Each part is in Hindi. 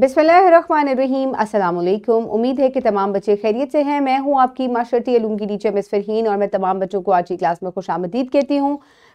बिसमीम असल उम्मीद है कि तमाम बच्चे खैरियत से हैं मैं हूं आपकी माशरती अलूम की टीचर मिस फरहीन और मैं तमाम बच्चों को आज की क्लास में खुश आमदीद कहती हूं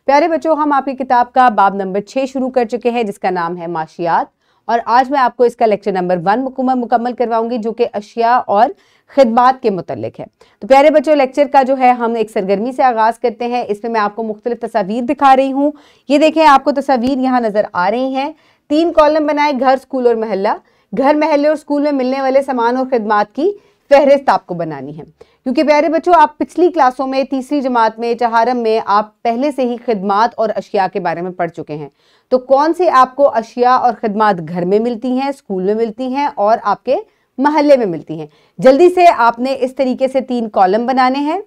प्यारे बच्चों हम आपकी किताब का बाब नंबर छः शुरू कर चुके हैं जिसका नाम है माशियात और आज मैं आपको इसका लेक्चर नंबर वन मुकम्मल मुकम्मल करवाऊंगी जो कि अशिया और खदबात के मतलब है तो प्यारे बच्चों लेक्चर का जो है हम एक सरगर्मी से आगाज़ करते हैं इसमें मैं आपको मुख्तलिफ तस्वीर दिखा रही हूँ ये देखें आपको तस्वीर यहाँ नज़र आ रही हैं तीन कॉलम बनाए घर स्कूल और महल्ला घर महल्ले और स्कूल में मिलने वाले सामान और खदमात की फहरिस्त आपको बनानी है क्योंकि प्यारे बच्चों आप पिछली क्लासों में तीसरी जमात में चहारम में आप पहले से ही खदमात और अशिया के बारे में पढ़ चुके हैं तो कौन से आपको अशिया और खदमात घर में मिलती हैं स्कूल में मिलती हैं और आपके महल्ले में मिलती हैं जल्दी से आपने इस तरीके से तीन कॉलम बनाने हैं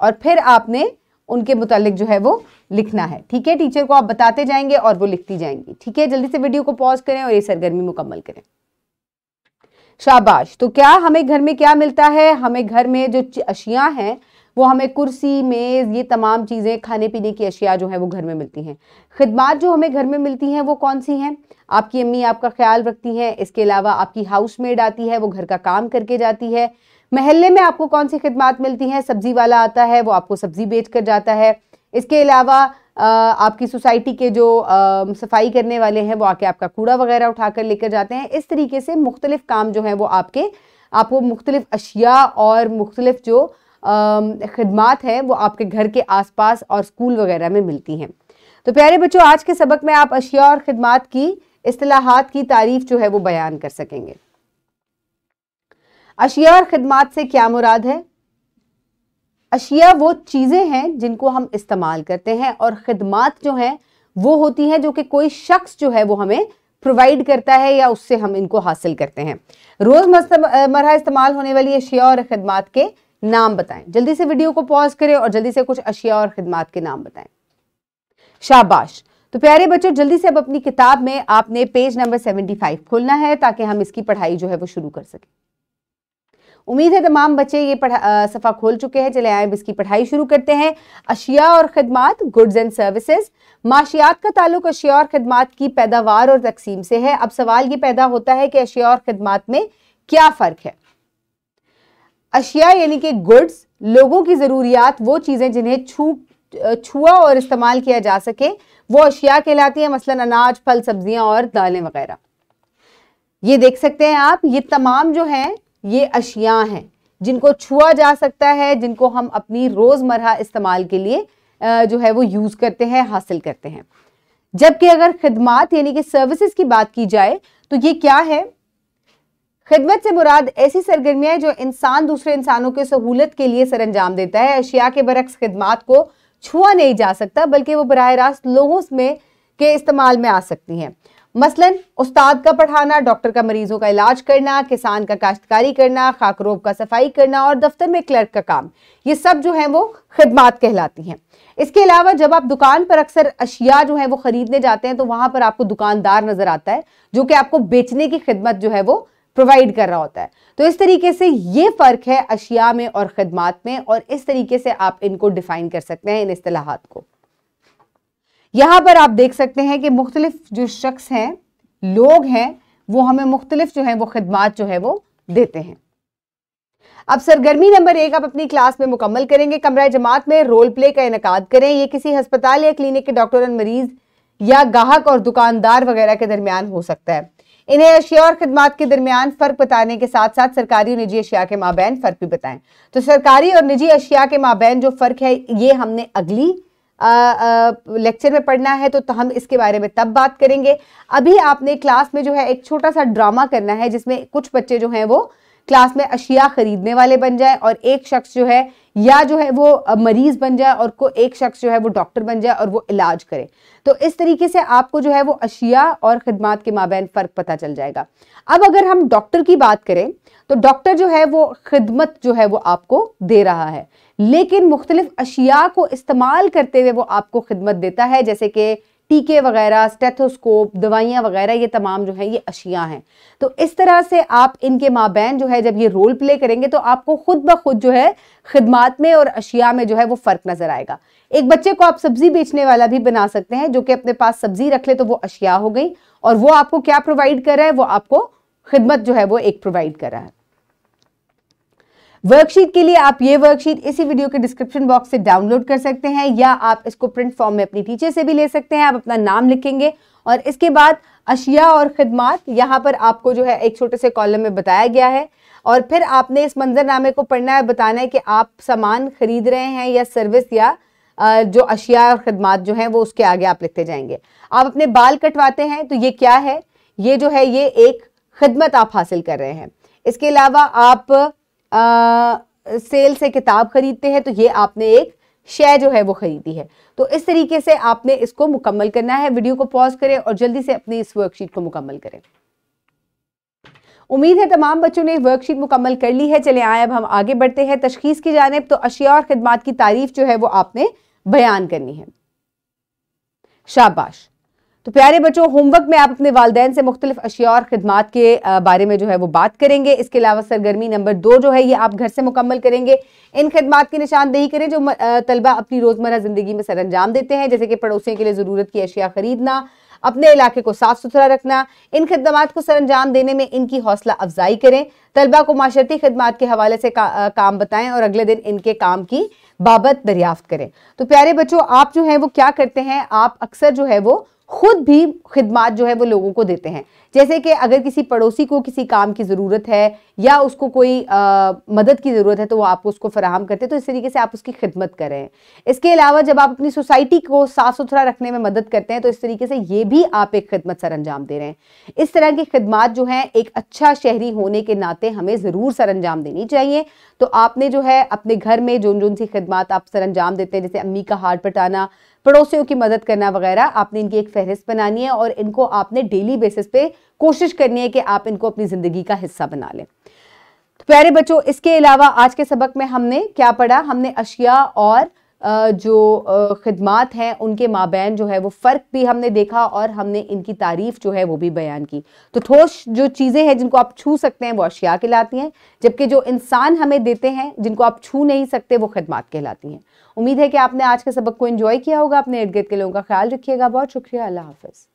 और फिर आपने उनके मुतालिक जो है वो लिखना है ठीक है टीचर को आप बताते जाएंगे और वो लिखती जाएंगी ठीक है जल्दी से वीडियो को पॉज करें और ये सरगर्मी मुकम्मल करें शाबाश तो क्या हमें घर में क्या मिलता है हमें घर में जो अशिया हैं वो हमें कुर्सी मेज़ ये तमाम चीज़ें खाने पीने की अशिया जो हैं वो घर में मिलती हैं खदमात जो हमें घर में मिलती हैं वो कौन सी हैं आपकी अम्मी आपका ख्याल रखती हैं इसके अलावा आपकी हाउस मेड आती है वो घर का काम करके जाती है महल्ले में आपको कौन सी खदमात मिलती हैं सब्ज़ी वाला आता है वो आपको सब्ज़ी बेच कर जाता है इसके अलावा आपकी सोसाइटी के जो आ, सफाई करने वाले हैं वो आके आपका कूड़ा वगैरह उठा कर लेकर जाते हैं इस तरीके से मुख्तलिफ काम जो हैं वो आपके आपको मुख्तलिफ अशिया और मुख्तलिफ जो खदमात हैं वो आपके घर के आसपास और स्कूल वगैरह में मिलती हैं तो प्यारे बच्चों आज के सबक में आप अशिया और खदमात की असलाहत की तारीफ जो है वो बयान कर सकेंगे अशिया और खदमात से क्या मुराद है अशिया वो चीज़ें हैं जिनको हम इस्तेमाल करते हैं और खदमात जो हैं वो होती हैं जो कि कोई शख्स जो है वो हमें प्रोवाइड करता है या उससे हम इनको हासिल करते हैं रोज़मर्रा इस्तेमाल होने वाली अशिया और खदमात के नाम बताएं जल्दी से वीडियो को पॉज करें और जल्दी से कुछ अशिया और खदमात के नाम बताएं शाबाश तो प्यारे बच्चों जल्दी से अब अपनी किताब में आपने पेज नंबर फाइव खोलना है ताकि हम इसकी पढ़ाई जो है वो शुरू कर सकें उम्मीद है तमाम बच्चे ये पढ़ा सफ़ा खोल चुके हैं चले आए अब इसकी पढ़ाई शुरू करते हैं अशिया और खदमात गुड्स एंड सर्विसेज माशियात का ताल्लुक अशिया और खदमात की पैदावार और तकसीम से है अब सवाल ये पैदा होता है कि अशिया और खदमात में क्या फ़र्क है अशिया यानी कि गुड्स लोगों की ज़रूरियात वो चीज़ें जिन्हें छू छुआ और इस्तेमाल किया जा सके वो अशिया कहलाती हैं मसलन अनाज फल सब्जियां और दालें वगैरह ये देख सकते हैं आप ये तमाम जो हैं ये अशियाँ हैं जिनको छुआ जा सकता है जिनको हम अपनी रोज़मर्रा इस्तेमाल के लिए जो है वो यूज़ करते हैं हासिल करते हैं जबकि अगर खदमात यानी कि सर्विसेज की बात की जाए तो ये क्या है खिदमत से मुराद ऐसी सरगर्मियाँ जो इंसान दूसरे इंसानों के सहूलत के लिए सर अंजाम देता है अशिया के बरक्स खदमात को छुआ नहीं जा सकता बल्कि वो बरह रास्त लोगों में के इस्तेमाल में आ सकती हैं मसलन उस्ताद का पढ़ाना डॉक्टर का मरीजों का इलाज करना किसान का काश्तकारी करना खाकरोब का सफाई करना और दफ्तर में क्लर्क का काम ये सब जो है वो खिदमत कहलाती हैं इसके अलावा जब आप दुकान पर अक्सर अशिया जो है वो खरीदने जाते हैं तो वहां पर आपको दुकानदार नजर आता है जो कि आपको बेचने की खिदमत जो है वो प्रोवाइड कर रहा होता है तो इस तरीके से ये फ़र्क है अशिया में और ख़दमात में और इस तरीके से आप इनको डिफ़ाइन कर सकते हैं इन असलाहत को यहाँ पर आप देख सकते हैं कि मुख्तलिफ जो शख्स हैं लोग हैं वो हमें मुख्तलिफ जो है वो खदमात जो है वो देते हैं अब सरगर्मी नंबर एक आप अपनी क्लास में मुकम्मल करेंगे कमरा जमात में रोल प्ले का इनका करें ये किसी हस्पताल या क्लिनिक के डॉक्टर और मरीज या गाहक और दुकानदार वगैरह के दरमियान हो सकता है इन्हें अशिया और खदमात के दरमियान फ़र्क बताने के साथ साथ सरकारी और निजी अशिया के माबेन फ़र्क भी बताएं तो सरकारी और निजी अशिया के माबेन जो फ़र्क है ये हमने अगली लेक्चर में पढ़ना है तो, तो हम इसके बारे में तब बात करेंगे अभी आपने क्लास में जो है एक छोटा सा ड्रामा करना है जिसमें कुछ बच्चे जो हैं वो क्लास में अशिया खरीदने वाले बन जाए और एक शख्स जो है या जो है वो मरीज बन जाए और को एक शख्स जो है वो डॉक्टर बन जाए और वो इलाज करे तो इस तरीके से आपको जो है वो अशिया और खदमात के माबेन फ़र्क पता चल जाएगा अब अगर हम डॉक्टर की बात करें तो डॉक्टर जो है वो खिदमत जो है वो आपको दे रहा है लेकिन मुख्तलिफ अशिया को इस्तेमाल करते हुए वो आपको खिदमत देता है जैसे कि टीके वगैरह स्टेथोस्कोप दवाइयाँ वगैरह ये तमाम जो है ये अशिया हैं तो इस तरह से आप इनके माबेन जो है जब ये रोल प्ले करेंगे तो आपको खुद ब खुद जो है खदमात में और अशिया में जो है वो फ़र्क नज़र आएगा एक बच्चे को आप सब्ज़ी बेचने वाला भी बना सकते हैं जो कि अपने पास सब्ज़ी रख ले तो वो अशिया हो गई और वो आपको क्या प्रोवाइड कर रहा है वो आपको खिदमत जो है वो एक प्रोवाइड कर रहा है वर्कशीट के लिए आप ये वर्कशीट इसी वीडियो के डिस्क्रिप्शन बॉक्स से डाउनलोड कर सकते हैं या आप इसको प्रिंट फॉर्म में अपनी टीचर से भी ले सकते हैं आप अपना नाम लिखेंगे और इसके बाद अशिया और खदमात यहाँ पर आपको जो है एक छोटे से कॉलम में बताया गया है और फिर आपने इस मंजरनामे को पढ़ना है बताना है कि आप सामान खरीद रहे हैं या सर्विस या जो अशिया और खदमात जो हैं वो उसके आगे आप लिखते जाएंगे आप अपने बाल कटवाते हैं तो ये क्या है ये जो है ये एक खदमत आप हासिल कर रहे हैं इसके अलावा आप सेल से किताब खरीदते हैं तो ये आपने एक शेयर जो है वो खरीदी है तो इस तरीके से आपने इसको मुकम्मल करना है वीडियो को पॉज करें और जल्दी से अपनी इस वर्कशीट को मुकम्मल करें उम्मीद है तमाम बच्चों ने वर्कशीट मुकम्मल कर ली है चले आए अब हम आगे बढ़ते हैं तशखीस की जानब तो अशिया और खदमात की तारीफ जो है वो आपने बयान करनी है शाबाश तो प्यारे बच्चों होमवर्क में आप अपने वाले से मुख्तलिफ अशिया और खदमात के बारे में जो है वो बात करेंगे इसके अलावा सरगर्मी नंबर दो जो है ये आप घर से मुकम्मल करेंगे इन खदमात की निशानदेही करें जो तलबा अपनी रोज़मर्रा ज़िंदगी में सर अंजाम देते हैं जैसे कि पड़ोसियों के लिए ज़रूरत की अशिया ख़रीदना अपने इलाके को साफ सुथरा रखना इन खदम को सर अंजाम देने में इनकी हौसला अफजाई करें तलबा को माशरती खदमात के हवाले से का, आ, काम बताएं और अगले दिन इनके काम की बाबत दरियाफ्त करें तो प्यारे बच्चों आप जो हैं वो क्या करते हैं आप अक्सर जो है वो खुद भी खिदमत जो है वो लोगों को देते हैं जैसे कि अगर किसी पड़ोसी को किसी काम की ज़रूरत है या उसको कोई आ, मदद की ज़रूरत है तो वो आपको उसको फराहम करते हैं तो इस तरीके से आप उसकी खिदमत कर रहे हैं इसके अलावा जब आप अपनी सोसाइटी को साफ़ सुथरा रखने में मदद करते हैं तो इस तरीके से ये भी आप एक खिदमत सर अंजाम दे रहे हैं इस तरह की खिदमत जो हैं एक अच्छा शहरी होने के नाते हमें ज़रूर सर अंजाम देनी चाहिए तो आपने जो है अपने घर में जो जो सी खिदमत आप सर अंजाम देते हैं जैसे अम्मी का हार बटाना पड़ोसियों की मदद करना वगैरह आपने इनकी एक फहरिस्त बनानी है और इनको आपने डेली बेसिस पे कोशिश करनी है कि आप इनको अपनी ज़िंदगी का हिस्सा बना लें तो प्यारे बच्चों इसके अलावा आज के सबक में हमने क्या पढ़ा हमने अशिया और जो खदमात हैं उनके माबेन जो है वो फ़र्क भी हमने देखा और हमने इनकी तारीफ़ जो है वो भी बयान की तो ठोस जो चीज़ें हैं जिनको आप छू सकते हैं वो अशिया कहलाती हैं जबकि जो इंसान हमें देते हैं जिनको आप छू नहीं सकते वो खदमात कहलाती हैं उम्मीद है कि आपने आज के सबक को इन्जॉय किया होगा अपने इर्द गिर्द के लोगों का ख्याल रखिएगा बहुत शुक्रिया अल्लाह हाफ़